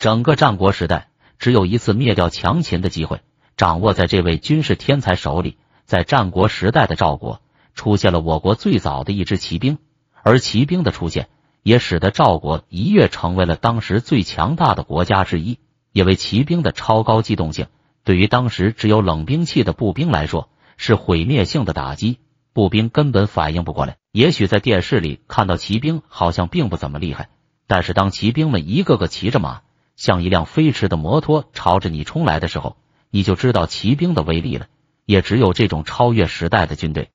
整个战国时代，只有一次灭掉强秦的机会，掌握在这位军事天才手里。在战国时代的赵国，出现了我国最早的一支骑兵，而骑兵的出现，也使得赵国一跃成为了当时最强大的国家之一。因为骑兵的超高机动性，对于当时只有冷兵器的步兵来说，是毁灭性的打击。步兵根本反应不过来。也许在电视里看到骑兵好像并不怎么厉害，但是当骑兵们一个个骑着马，像一辆飞驰的摩托朝着你冲来的时候，你就知道骑兵的威力了。也只有这种超越时代的军队，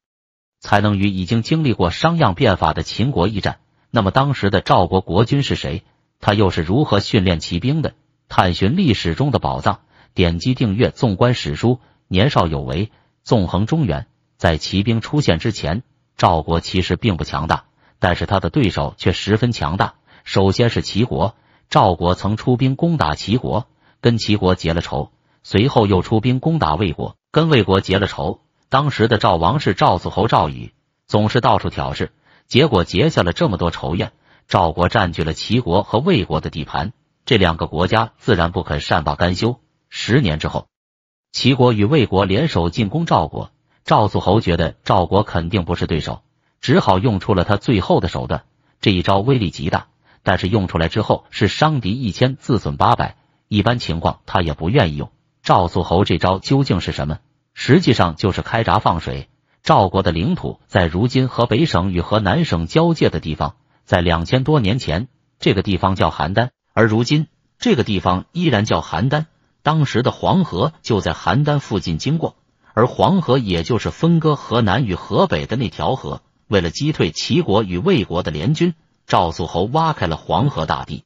才能与已经经历过商鞅变法的秦国一战。那么当时的赵国国君是谁？他又是如何训练骑兵的？探寻历史中的宝藏，点击订阅《纵观史书》，年少有为，纵横中原。在骑兵出现之前，赵国其实并不强大，但是他的对手却十分强大。首先是齐国。赵国曾出兵攻打齐国，跟齐国结了仇；随后又出兵攻打魏国，跟魏国结了仇。当时的赵王是赵子侯赵宇，总是到处挑事，结果结下了这么多仇怨。赵国占据了齐国和魏国的地盘，这两个国家自然不肯善罢甘休。十年之后，齐国与魏国联手进攻赵国，赵子侯觉得赵国肯定不是对手，只好用出了他最后的手段。这一招威力极大。但是用出来之后是伤敌一千自损八百，一般情况他也不愿意用。赵素侯这招究竟是什么？实际上就是开闸放水。赵国的领土在如今河北省与河南省交界的地方，在两千多年前，这个地方叫邯郸，而如今这个地方依然叫邯郸。当时的黄河就在邯郸附近经过，而黄河也就是分割河南与河北的那条河。为了击退齐国与魏国的联军。赵肃侯挖开了黄河大堤，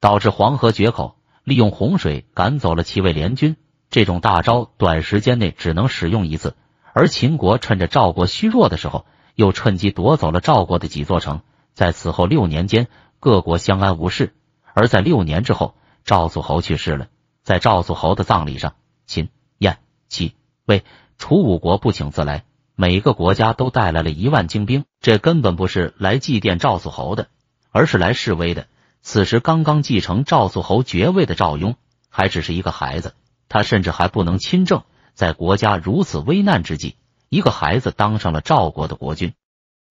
导致黄河决口，利用洪水赶走了齐魏联军。这种大招短时间内只能使用一次，而秦国趁着赵国虚弱的时候，又趁机夺走了赵国的几座城。在此后六年间，各国相安无事。而在六年之后，赵肃侯去世了，在赵肃侯的葬礼上，秦、燕、齐、魏、楚五国不请自来。每个国家都带来了一万精兵，这根本不是来祭奠赵素侯的，而是来示威的。此时刚刚继承赵素侯爵位的赵雍还只是一个孩子，他甚至还不能亲政。在国家如此危难之际，一个孩子当上了赵国的国君，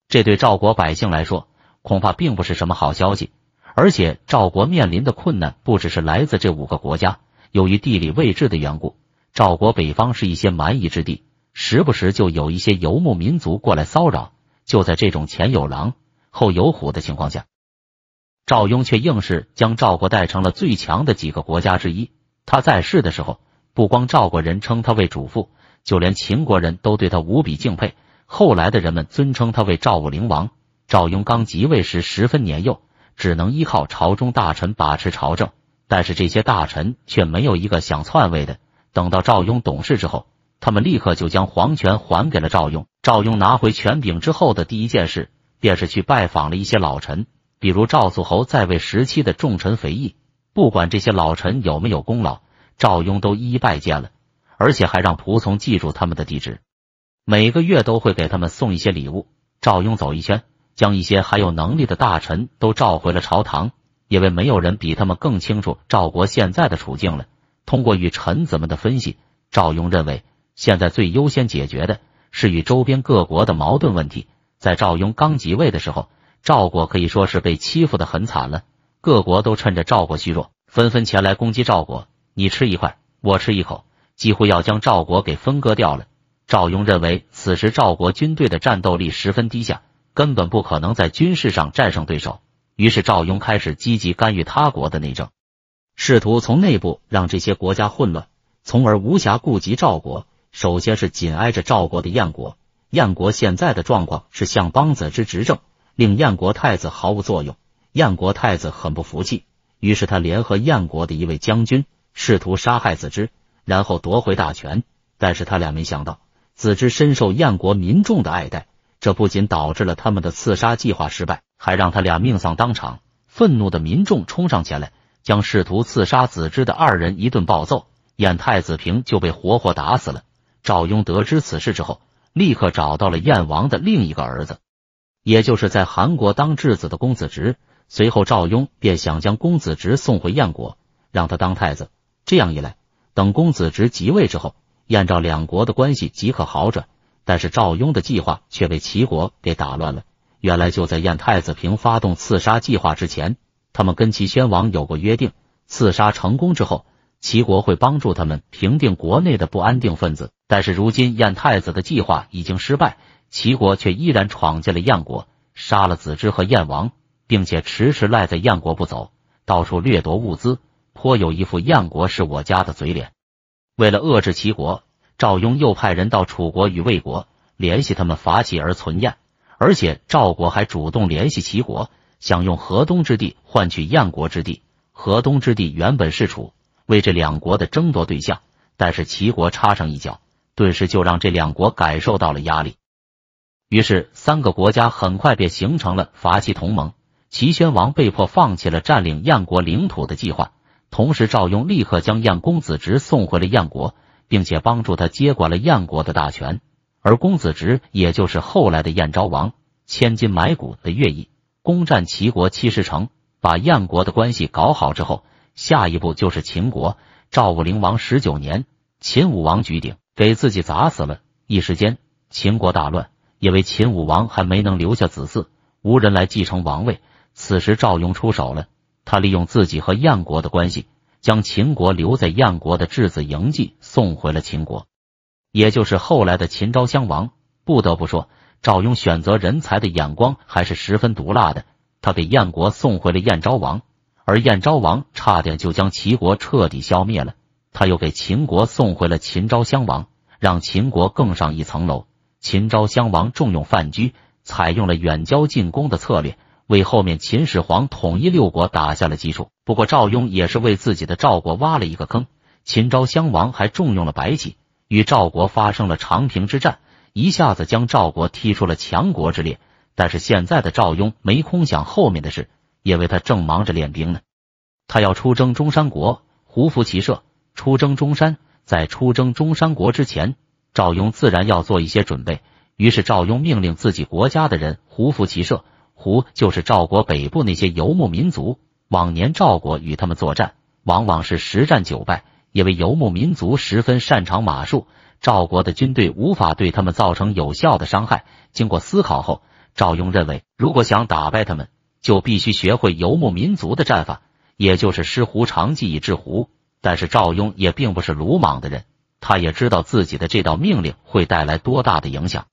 这对赵国百姓来说恐怕并不是什么好消息。而且赵国面临的困难不只是来自这五个国家，由于地理位置的缘故，赵国北方是一些蛮夷之地。时不时就有一些游牧民族过来骚扰，就在这种前有狼后有虎的情况下，赵雍却硬是将赵国带成了最强的几个国家之一。他在世的时候，不光赵国人称他为主父，就连秦国人都对他无比敬佩。后来的人们尊称他为赵武灵王。赵雍刚即位时十分年幼，只能依靠朝中大臣把持朝政，但是这些大臣却没有一个想篡位的。等到赵雍懂事之后，他们立刻就将皇权还给了赵雍。赵雍拿回权柄之后的第一件事，便是去拜访了一些老臣，比如赵肃侯在位时期的重臣肥义。不管这些老臣有没有功劳，赵雍都一一拜见了，而且还让仆从记住他们的地址，每个月都会给他们送一些礼物。赵雍走一圈，将一些还有能力的大臣都召回了朝堂，因为没有人比他们更清楚赵国现在的处境了。通过与臣子们的分析，赵雍认为。现在最优先解决的是与周边各国的矛盾问题。在赵雍刚即位的时候，赵国可以说是被欺负的很惨了，各国都趁着赵国虚弱，纷纷前来攻击赵国。你吃一块，我吃一口，几乎要将赵国给分割掉了。赵雍认为，此时赵国军队的战斗力十分低下，根本不可能在军事上战胜对手。于是，赵雍开始积极干预他国的内政，试图从内部让这些国家混乱，从而无暇顾及赵国。首先是紧挨着赵国的燕国，燕国现在的状况是项邦子之执政，令燕国太子毫无作用。燕国太子很不服气，于是他联合燕国的一位将军，试图杀害子之，然后夺回大权。但是他俩没想到，子之深受燕国民众的爱戴，这不仅导致了他们的刺杀计划失败，还让他俩命丧当场。愤怒的民众冲上前来，将试图刺杀子之的二人一顿暴揍，燕太子平就被活活打死了。赵雍得知此事之后，立刻找到了燕王的另一个儿子，也就是在韩国当质子的公子直。随后，赵雍便想将公子直送回燕国，让他当太子。这样一来，等公子直即位之后，燕赵两国的关系即可好转。但是，赵雍的计划却被齐国给打乱了。原来，就在燕太子平发动刺杀计划之前，他们跟齐宣王有过约定，刺杀成功之后。齐国会帮助他们平定国内的不安定分子，但是如今燕太子的计划已经失败，齐国却依然闯进了燕国，杀了子之和燕王，并且迟迟赖在燕国不走，到处掠夺物资，颇有一副燕国是我家的嘴脸。为了遏制齐国，赵雍又派人到楚国与魏国联系，他们伐齐而存燕，而且赵国还主动联系齐国，想用河东之地换取燕国之地。河东之地原本是楚。为这两国的争夺对象，但是齐国插上一脚，顿时就让这两国感受到了压力。于是，三个国家很快便形成了伐齐同盟。齐宣王被迫放弃了占领燕国领土的计划，同时赵雍立刻将燕公子职送回了燕国，并且帮助他接管了燕国的大权。而公子职，也就是后来的燕昭王，千金买骨的乐毅攻占齐国七十城，把燕国的关系搞好之后。下一步就是秦国。赵武灵王十九年，秦武王举鼎，给自己砸死了。一时间，秦国大乱，因为秦武王还没能留下子嗣，无人来继承王位。此时赵雍出手了，他利用自己和燕国的关系，将秦国留在燕国的质子嬴稷送回了秦国，也就是后来的秦昭襄王。不得不说，赵雍选择人才的眼光还是十分毒辣的。他给燕国送回了燕昭王。而燕昭王差点就将齐国彻底消灭了，他又给秦国送回了秦昭襄王，让秦国更上一层楼。秦昭襄王重用范雎，采用了远交近攻的策略，为后面秦始皇统一六国打下了基础。不过赵雍也是为自己的赵国挖了一个坑。秦昭襄王还重用了白起，与赵国发生了长平之战，一下子将赵国踢出了强国之列。但是现在的赵雍没空想后面的事。因为他正忙着练兵呢，他要出征中山国。胡服骑射，出征中山。在出征中山国之前，赵雍自然要做一些准备。于是赵雍命令自己国家的人胡服骑射。胡就是赵国北部那些游牧民族。往年赵国与他们作战，往往是十战九败，因为游牧民族十分擅长马术，赵国的军队无法对他们造成有效的伤害。经过思考后，赵雍认为，如果想打败他们，就必须学会游牧民族的战法，也就是失胡长技以制胡。但是赵雍也并不是鲁莽的人，他也知道自己的这道命令会带来多大的影响，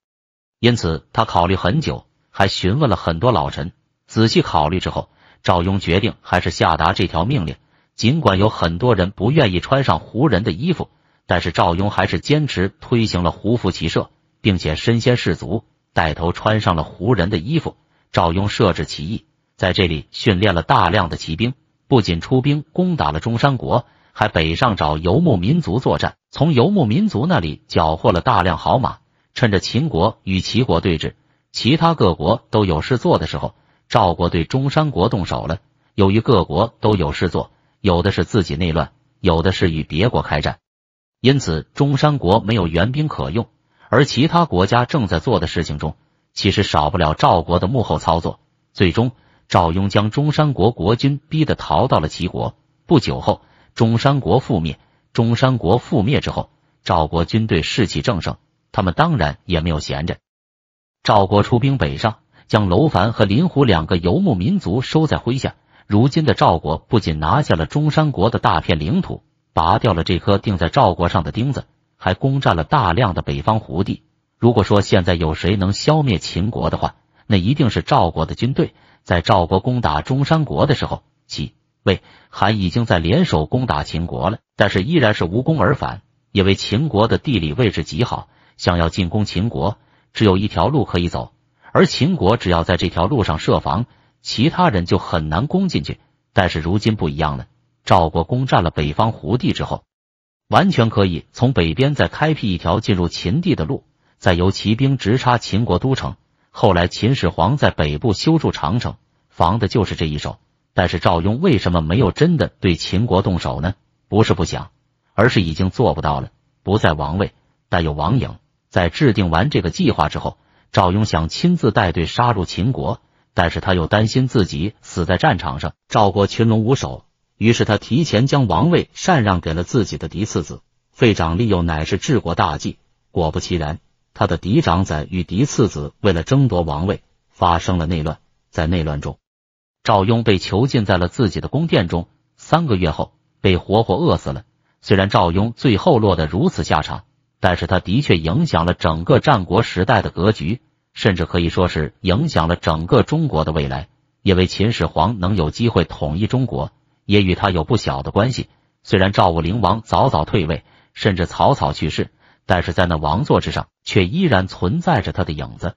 因此他考虑很久，还询问了很多老臣。仔细考虑之后，赵雍决定还是下达这条命令。尽管有很多人不愿意穿上胡人的衣服，但是赵雍还是坚持推行了胡服骑射，并且身先士卒，带头穿上了胡人的衣服。赵雍设置奇义。在这里训练了大量的骑兵，不仅出兵攻打了中山国，还北上找游牧民族作战，从游牧民族那里缴获了大量好马。趁着秦国与齐国对峙，其他各国都有事做的时候，赵国对中山国动手了。由于各国都有事做，有的是自己内乱，有的是与别国开战，因此中山国没有援兵可用，而其他国家正在做的事情中，其实少不了赵国的幕后操作。最终。赵雍将中山国国君逼得逃到了齐国。不久后，中山国覆灭。中山国覆灭之后，赵国军队士气正盛，他们当然也没有闲着。赵国出兵北上，将楼烦和林虎两个游牧民族收在麾下。如今的赵国不仅拿下了中山国的大片领土，拔掉了这颗钉在赵国上的钉子，还攻占了大量的北方胡地。如果说现在有谁能消灭秦国的话，那一定是赵国的军队。在赵国攻打中山国的时候，齐、魏、韩已经在联手攻打秦国了，但是依然是无功而返，因为秦国的地理位置极好，想要进攻秦国，只有一条路可以走，而秦国只要在这条路上设防，其他人就很难攻进去。但是如今不一样了，赵国攻占了北方胡地之后，完全可以从北边再开辟一条进入秦地的路，再由骑兵直插秦国都城。后来，秦始皇在北部修筑长城，防的就是这一手。但是赵雍为什么没有真的对秦国动手呢？不是不想，而是已经做不到了。不在王位，但有王影。在制定完这个计划之后，赵雍想亲自带队杀入秦国，但是他又担心自己死在战场上，赵国群龙无首。于是他提前将王位禅让给了自己的嫡次子费长，利幼乃是治国大计。果不其然。他的嫡长子与嫡次子为了争夺王位发生了内乱，在内乱中，赵雍被囚禁在了自己的宫殿中，三个月后被活活饿死了。虽然赵雍最后落得如此下场，但是他的确影响了整个战国时代的格局，甚至可以说是影响了整个中国的未来。因为秦始皇能有机会统一中国，也与他有不小的关系。虽然赵武灵王早早退位，甚至草草去世。但是在那王座之上，却依然存在着他的影子。